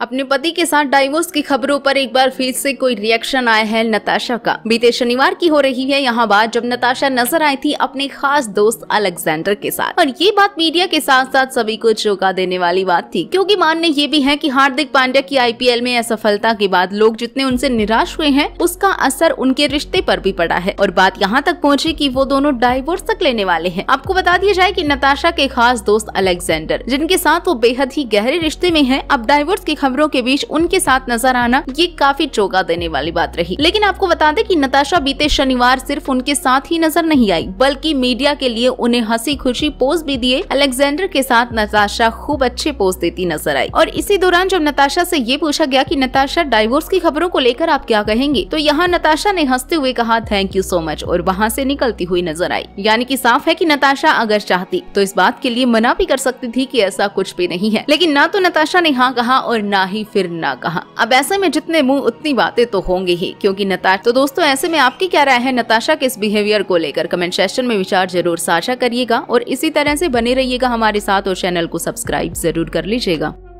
अपने पति के साथ डाइवोर्स की खबरों पर एक बार फिर से कोई रिएक्शन आया है नताशा का बीते शनिवार की हो रही है यहाँ बात जब नताशा नजर आई थी अपने खास दोस्त अलेक्जेंडर के साथ और ये बात मीडिया के साथ साथ सभी को चौंका देने वाली बात थी क्योंकि मानने ये भी है कि हार्दिक पांड्या की आईपीएल में असफलता के बाद लोग जितने उनसे निराश हुए हैं उसका असर उनके रिश्ते पर भी पड़ा है और बात यहाँ तक पहुँची की वो दोनों डाइवोर्स तक लेने वाले है आपको बता दिया जाए की नताशा के खास दोस्त अलेक्जेंडर जिनके साथ वो बेहद ही गहरे रिश्ते में है अब डाइवोर्स की खबरों के बीच उनके साथ नजर आना ये काफी चौका देने वाली बात रही लेकिन आपको बता दें की नताशा बीते शनिवार सिर्फ उनके साथ ही नजर नहीं आई बल्कि मीडिया के लिए उन्हें हंसी खुशी पोज भी दिए अलेक्जेंडर के साथ नताशा खूब अच्छे पोज देती नजर आई और इसी दौरान जब नताशा ऐसी ये पूछा गया की नताशा डाइवोर्स की खबरों को लेकर आप क्या कहेंगे तो यहाँ नताशा ने हंसते हुए कहा थैंक यू सो मच और वहाँ ऐसी निकलती हुई नजर आई यानी की साफ है की नताशा अगर चाहती तो इस बात के लिए मना भी कर सकती थी कि ऐसा कुछ भी नहीं है लेकिन ना तो नताशा ने हाँ कहा और ना ही फिर ना कहा अब ऐसे में जितने मुंह उतनी बातें तो होंगी ही क्योंकि नताशा तो दोस्तों ऐसे में आपकी क्या राय है नताशा के इस बिहेवियर को लेकर कमेंट सेक्शन में विचार जरूर साझा करिएगा और इसी तरह से बने रहिएगा हमारे साथ और चैनल को सब्सक्राइब जरूर कर लीजिएगा